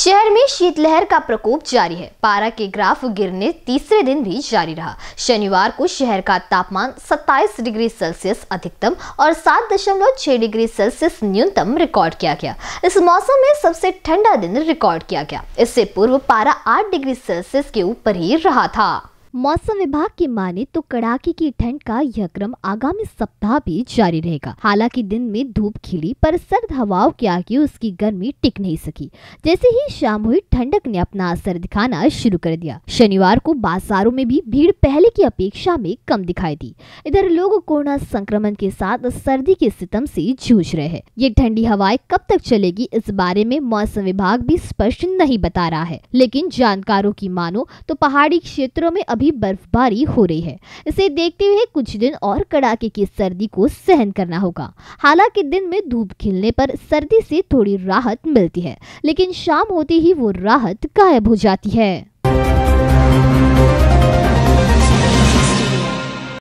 शहर में शीतलहर का प्रकोप जारी है पारा के ग्राफ गिरने तीसरे दिन भी जारी रहा शनिवार को शहर का तापमान 27 डिग्री सेल्सियस अधिकतम और 7.6 डिग्री सेल्सियस न्यूनतम रिकॉर्ड किया गया इस मौसम में सबसे ठंडा दिन रिकॉर्ड किया गया इससे पूर्व पारा 8 डिग्री सेल्सियस के ऊपर ही रहा था मौसम विभाग की माने तो कड़ाके की ठंड का यह क्रम आगामी सप्ताह भी जारी रहेगा हालांकि दिन में धूप खिली पर सर्द हवाओं के आगे उसकी गर्मी टिक नहीं सकी जैसे ही शाम हुई ठंडक ने अपना असर दिखाना शुरू कर दिया शनिवार को बाजारों में भी भीड़ पहले की अपेक्षा में कम दिखाई दी इधर लोग कोरोना संक्रमण के साथ सर्दी के सितम से जूझ रहे हैं ये ठंडी हवाएं कब तक चलेगी इस बारे में मौसम विभाग भी स्पष्ट नहीं बता रहा है लेकिन जानकारों की मानो तो पहाड़ी क्षेत्रों में अभी भी बर्फबारी हो रही है इसे देखते हुए कुछ दिन और कड़ाके की सर्दी को सहन करना होगा हालांकि दिन में धूप खिलने पर सर्दी से थोड़ी राहत मिलती है लेकिन शाम होते ही वो राहत गायब हो जाती है